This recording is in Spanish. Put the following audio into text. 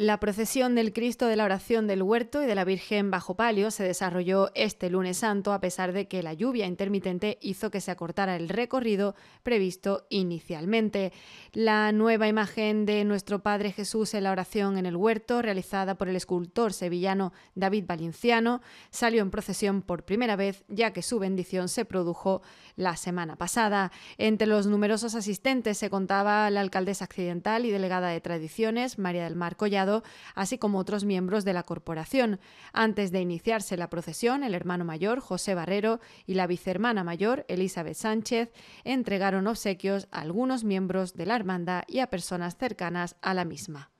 La procesión del Cristo de la Oración del Huerto y de la Virgen bajo palio se desarrolló este lunes santo a pesar de que la lluvia intermitente hizo que se acortara el recorrido previsto inicialmente. La nueva imagen de nuestro Padre Jesús en la oración en el huerto, realizada por el escultor sevillano David Valenciano, salió en procesión por primera vez ya que su bendición se produjo la semana pasada. Entre los numerosos asistentes se contaba la alcaldesa accidental y delegada de tradiciones, María del Mar Collado, así como otros miembros de la corporación. Antes de iniciarse la procesión, el hermano mayor, José Barrero, y la vicehermana mayor, Elizabeth Sánchez, entregaron obsequios a algunos miembros de la hermandad y a personas cercanas a la misma.